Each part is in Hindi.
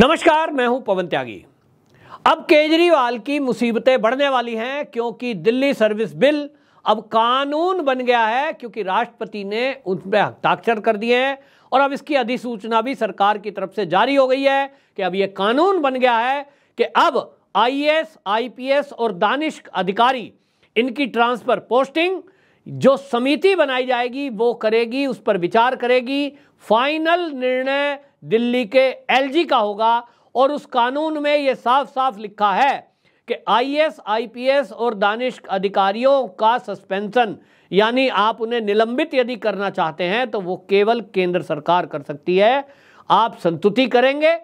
नमस्कार मैं हूं पवन त्यागी अब केजरीवाल की मुसीबतें बढ़ने वाली हैं क्योंकि दिल्ली सर्विस बिल अब कानून बन गया है क्योंकि राष्ट्रपति ने उन पर हस्ताक्षर कर दिए हैं और अब इसकी अधिसूचना भी सरकार की तरफ से जारी हो गई है कि अब यह कानून बन गया है कि अब आईएएस, आईपीएस और दानिश अधिकारी इनकी ट्रांसफर पोस्टिंग जो समिति बनाई जाएगी वो करेगी उस पर विचार करेगी फाइनल निर्णय दिल्ली के एलजी का होगा और उस कानून में ये साफ साफ लिखा है कि आईएएस आईपीएस और दानिश अधिकारियों का सस्पेंशन यानी आप उन्हें निलंबित यदि करना चाहते हैं तो वो केवल केंद्र सरकार कर सकती है आप संतुति करेंगे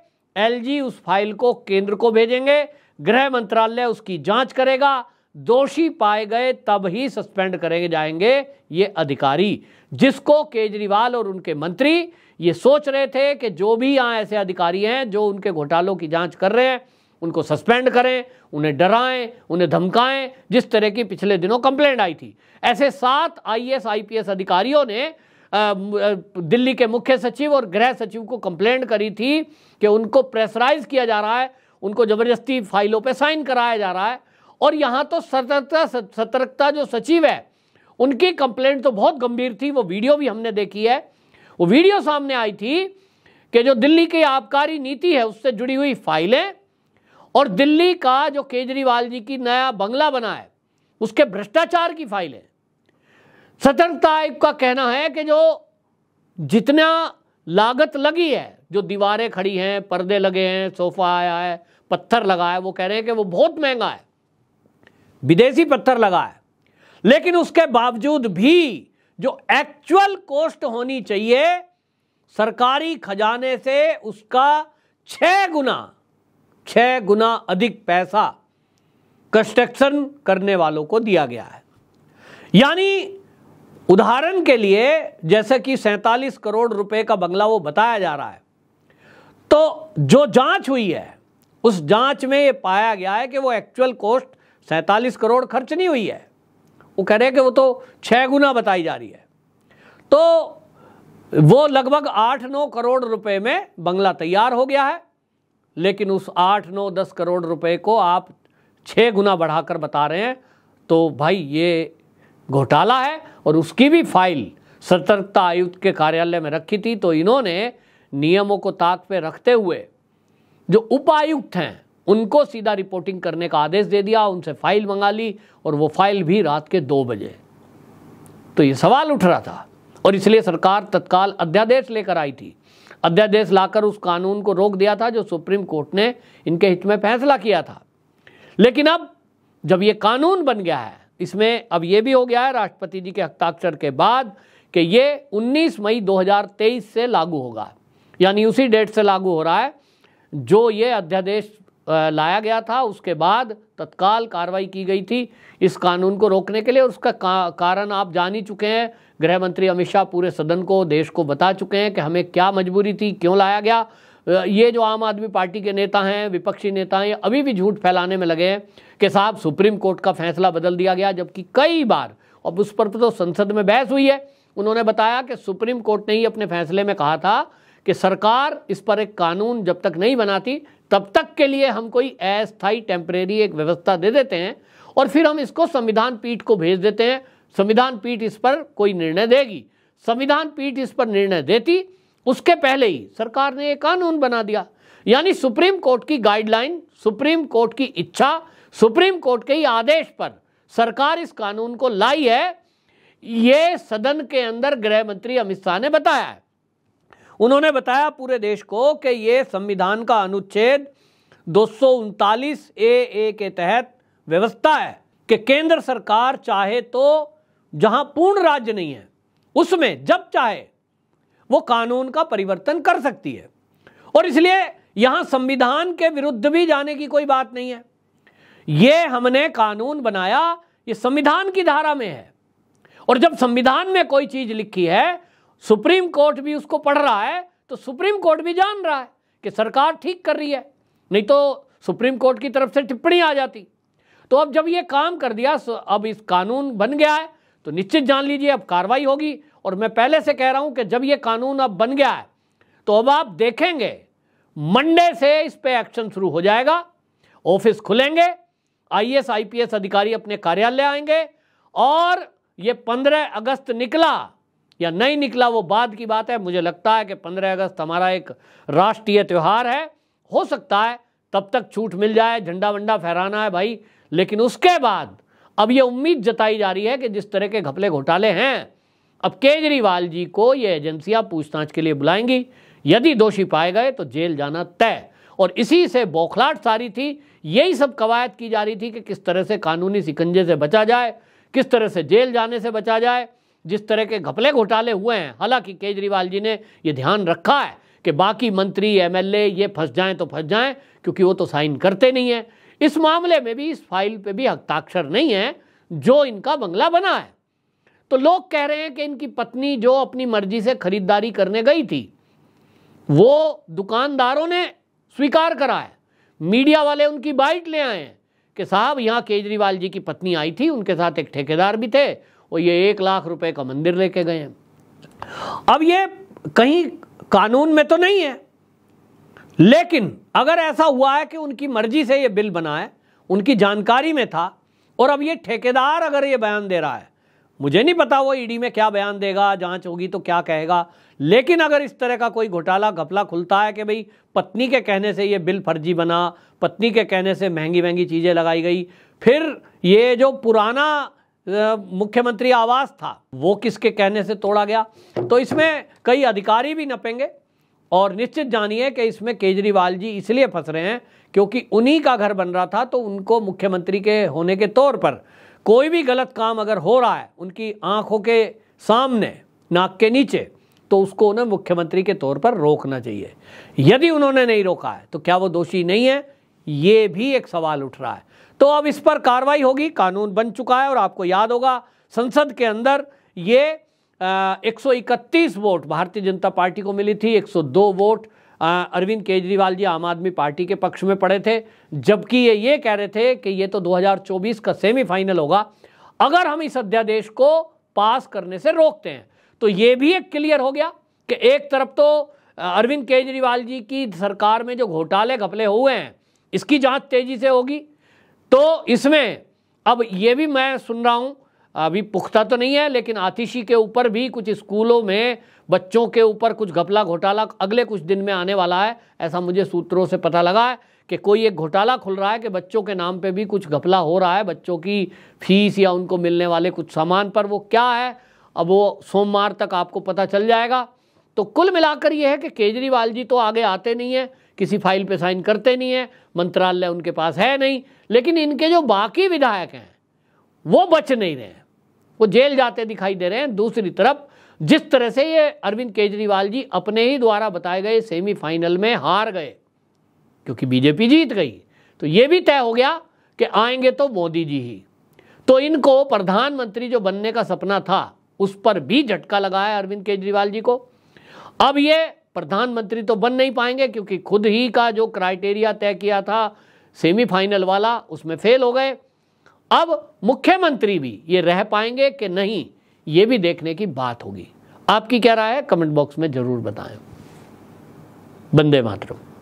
एलजी उस फाइल को केंद्र को भेजेंगे गृह मंत्रालय उसकी जांच करेगा दोषी पाए गए तब ही सस्पेंड करेंगे जाएंगे ये अधिकारी जिसको केजरीवाल और उनके मंत्री ये सोच रहे थे कि जो भी यहाँ ऐसे अधिकारी हैं जो उनके घोटालों की जांच कर रहे हैं उनको सस्पेंड करें उन्हें डराएं उन्हें धमकाएं जिस तरह की पिछले दिनों कंप्लेंट आई थी ऐसे सात आईएएस आईपीएस अधिकारियों ने दिल्ली के मुख्य सचिव और गृह सचिव को कंप्लेंट करी थी कि उनको प्रेशराइज किया जा रहा है उनको ज़बरदस्ती फाइलों पर साइन कराया जा रहा है और यहाँ तो सतर्कता सतर्कता जो सचिव है उनकी कंप्लेंट तो बहुत गंभीर थी वो वीडियो भी हमने देखी है वो वीडियो सामने आई थी कि जो दिल्ली की आबकारी नीति है उससे जुड़ी हुई फाइलें और दिल्ली का जो केजरीवाल जी की नया बंगला बना है उसके भ्रष्टाचार की फाइलें स्वतंत्रता आयुक्त का कहना है कि जो जितना लागत लगी है जो दीवारें खड़ी हैं पर्दे लगे हैं सोफा आया है पत्थर लगा है वो कह रहे हैं कि वो बहुत महंगा है विदेशी पत्थर लगा है लेकिन उसके बावजूद भी जो एक्चुअल कॉस्ट होनी चाहिए सरकारी खजाने से उसका छ गुना छ गुना अधिक पैसा कंस्ट्रक्शन करने वालों को दिया गया है यानी उदाहरण के लिए जैसे कि सैंतालीस करोड़ रुपए का बंगला वो बताया जा रहा है तो जो जांच हुई है उस जांच में ये पाया गया है कि वो एक्चुअल कॉस्ट सैंतालीस करोड़ खर्च नहीं हुई है वो कह रहे हैं कि वो तो छः गुना बताई जा रही है तो वो लगभग आठ नौ करोड़ रुपए में बंगला तैयार हो गया है लेकिन उस आठ नौ दस करोड़ रुपए को आप छः गुना बढ़ाकर बता रहे हैं तो भाई ये घोटाला है और उसकी भी फाइल सतर्कता आयुक्त के कार्यालय में रखी थी तो इन्होंने नियमों को ताक पे रखते हुए जो उपायुक्त हैं उनको सीधा रिपोर्टिंग करने का आदेश दे दिया उनसे फाइल मंगा ली और वो फाइल भी रात के दो बजे तो ये सवाल उठ रहा था और इसलिए सरकार तत्काल अध्यादेश लेकर आई थी अध्यादेश लाकर उस कानून को रोक दिया था जो सुप्रीम कोर्ट ने इनके हित में फैसला किया था लेकिन अब जब ये कानून बन गया है इसमें अब ये भी हो गया है राष्ट्रपति जी के हस्ताक्षर के बाद कि ये 19 मई 2023 से लागू होगा यानी उसी डेट से लागू हो रहा है जो ये अध्यादेश लाया गया था उसके बाद तत्काल कार्रवाई की गई थी इस कानून को रोकने के लिए और उसका का, कारण आप जान ही चुके हैं गृह मंत्री अमित शाह पूरे सदन को देश को बता चुके हैं कि हमें क्या मजबूरी थी क्यों लाया गया ये जो आम आदमी पार्टी के नेता हैं विपक्षी नेता हैं अभी भी झूठ फैलाने में लगे हैं कि साहब सुप्रीम कोर्ट का फैसला बदल दिया गया जबकि कई बार अब उस पर तो संसद में बहस हुई है उन्होंने बताया कि सुप्रीम कोर्ट ने ही अपने फैसले में कहा था कि सरकार इस पर एक कानून जब तक नहीं बनाती तब तक के लिए हम कोई अस्थायी टेम्परेरी एक व्यवस्था दे देते हैं और फिर हम इसको संविधान पीठ को भेज देते हैं संविधान पीठ इस पर कोई निर्णय देगी संविधान पीठ इस पर निर्णय देती उसके पहले ही सरकार ने ये कानून बना दिया यानी सुप्रीम कोर्ट की गाइडलाइन सुप्रीम कोर्ट की इच्छा सुप्रीम कोर्ट के ही आदेश पर सरकार इस कानून को लाई है ये सदन के अंदर गृह मंत्री अमित शाह ने बताया है उन्होंने बताया पूरे देश को कि ये संविधान का अनुच्छेद दो ए ए के तहत व्यवस्था है कि केंद्र सरकार चाहे तो जहां पूर्ण राज्य नहीं है उसमें जब चाहे वो कानून का परिवर्तन कर सकती है और इसलिए यहां संविधान के विरुद्ध भी जाने की कोई बात नहीं है ये हमने कानून बनाया ये संविधान की धारा में है और जब संविधान में कोई चीज लिखी है सुप्रीम कोर्ट भी उसको पढ़ रहा है तो सुप्रीम कोर्ट भी जान रहा है कि सरकार ठीक कर रही है नहीं तो सुप्रीम कोर्ट की तरफ से टिप्पणी आ जाती तो अब जब ये काम कर दिया अब इस कानून बन गया है तो निश्चित जान लीजिए अब कार्रवाई होगी और मैं पहले से कह रहा हूं कि जब ये कानून अब बन गया है तो अब आप देखेंगे मंडे से इस पर एक्शन शुरू हो जाएगा ऑफिस खुलेंगे आईएएस आईपीएस अधिकारी अपने कार्यालय आएंगे और ये पंद्रह अगस्त निकला या नहीं निकला वो बाद की बात है मुझे लगता है कि पंद्रह अगस्त हमारा एक राष्ट्रीय त्यौहार है हो सकता है तब तक छूट मिल जाए झंडा वंडा फहराना है भाई लेकिन उसके बाद अब ये उम्मीद जताई जा रही है कि जिस तरह के घपले घोटाले हैं अब केजरीवाल जी को ये एजेंसियां पूछताछ के लिए बुलाएंगी यदि दोषी पाए गए तो जेल जाना तय और इसी से बौखलाट सारी थी यही सब कवायद की जा रही थी कि किस तरह से कानूनी सिकंजे से बचा जाए किस तरह से जेल जाने से बचा जाए जिस तरह के घपले घोटाले हुए हैं हालांकि केजरीवाल जी ने ये ध्यान रखा है कि बाकी मंत्री एमएलए ये फंस जाएं तो फंस जाएं क्योंकि वो तो साइन करते नहीं हैं इस मामले में भी इस फाइल पे भी हस्ताक्षर नहीं है जो इनका बंगला बना है तो लोग कह रहे हैं कि इनकी पत्नी जो अपनी मर्जी से खरीदारी करने गई थी वो दुकानदारों ने स्वीकार करा है मीडिया वाले उनकी बाइट ले आए हैं कि साहब यहाँ केजरीवाल जी की पत्नी आई थी उनके साथ एक ठेकेदार भी थे और ये एक लाख रुपए का मंदिर लेके गए हैं अब ये कहीं कानून में तो नहीं है लेकिन अगर ऐसा हुआ है कि उनकी मर्जी से ये बिल बनाए उनकी जानकारी में था और अब ये ठेकेदार अगर ये बयान दे रहा है मुझे नहीं पता वो ईडी में क्या बयान देगा जांच होगी तो क्या कहेगा लेकिन अगर इस तरह का कोई घोटाला घपला खुलता है कि भाई पत्नी के कहने से ये बिल फर्जी बना पत्नी के कहने से महंगी महंगी चीज़ें लगाई गई फिर ये जो पुराना मुख्यमंत्री आवास था वो किसके कहने से तोड़ा गया तो इसमें कई अधिकारी भी नपेंगे और निश्चित जानिए कि इसमें केजरीवाल जी इसलिए फंस रहे हैं क्योंकि उन्हीं का घर बन रहा था तो उनको मुख्यमंत्री के होने के तौर पर कोई भी गलत काम अगर हो रहा है उनकी आंखों के सामने नाक के नीचे तो उसको उन्हें मुख्यमंत्री के तौर पर रोकना चाहिए यदि उन्होंने नहीं रोका है तो क्या वो दोषी नहीं है ये भी एक सवाल उठ रहा है तो अब इस पर कार्रवाई होगी कानून बन चुका है और आपको याद होगा संसद के अंदर ये एक वोट भारतीय जनता पार्टी को मिली थी 102 वोट अरविंद केजरीवाल जी आम आदमी पार्टी के पक्ष में पड़े थे जबकि ये ये कह रहे थे कि ये तो 2024 का सेमीफाइनल होगा अगर हम इस अध्यादेश को पास करने से रोकते हैं तो ये भी एक क्लियर हो गया कि एक तरफ तो अरविंद केजरीवाल जी की सरकार में जो घोटाले घपले हुए हैं इसकी जांच तेजी से होगी तो इसमें अब ये भी मैं सुन रहा हूँ अभी पुख्ता तो नहीं है लेकिन आतिशी के ऊपर भी कुछ स्कूलों में बच्चों के ऊपर कुछ घपला घोटाला अगले कुछ दिन में आने वाला है ऐसा मुझे सूत्रों से पता लगा है कि कोई एक घोटाला खुल रहा है कि बच्चों के नाम पे भी कुछ घपला हो रहा है बच्चों की फीस या उनको मिलने वाले कुछ सामान पर वो क्या है अब वो सोमवार तक आपको पता चल जाएगा तो कुल मिलाकर यह है कि केजरीवाल जी तो आगे आते नहीं है किसी फाइल पे साइन करते नहीं है मंत्रालय उनके पास है नहीं लेकिन इनके जो बाकी विधायक हैं वो बच नहीं रहे वो जेल जाते दिखाई दे रहे हैं दूसरी तरफ जिस तरह से ये अरविंद केजरीवाल जी अपने ही द्वारा बताए गए सेमीफाइनल में हार गए क्योंकि बीजेपी जीत गई तो ये भी तय हो गया कि आएंगे तो मोदी जी ही तो इनको प्रधानमंत्री जो बनने का सपना था उस पर भी झटका लगाया अरविंद केजरीवाल जी को अब ये प्रधानमंत्री तो बन नहीं पाएंगे क्योंकि खुद ही का जो क्राइटेरिया तय किया था सेमीफाइनल वाला उसमें फेल हो गए अब मुख्यमंत्री भी ये रह पाएंगे कि नहीं ये भी देखने की बात होगी आपकी क्या राय है कमेंट बॉक्स में जरूर बताएं बंदे मातरम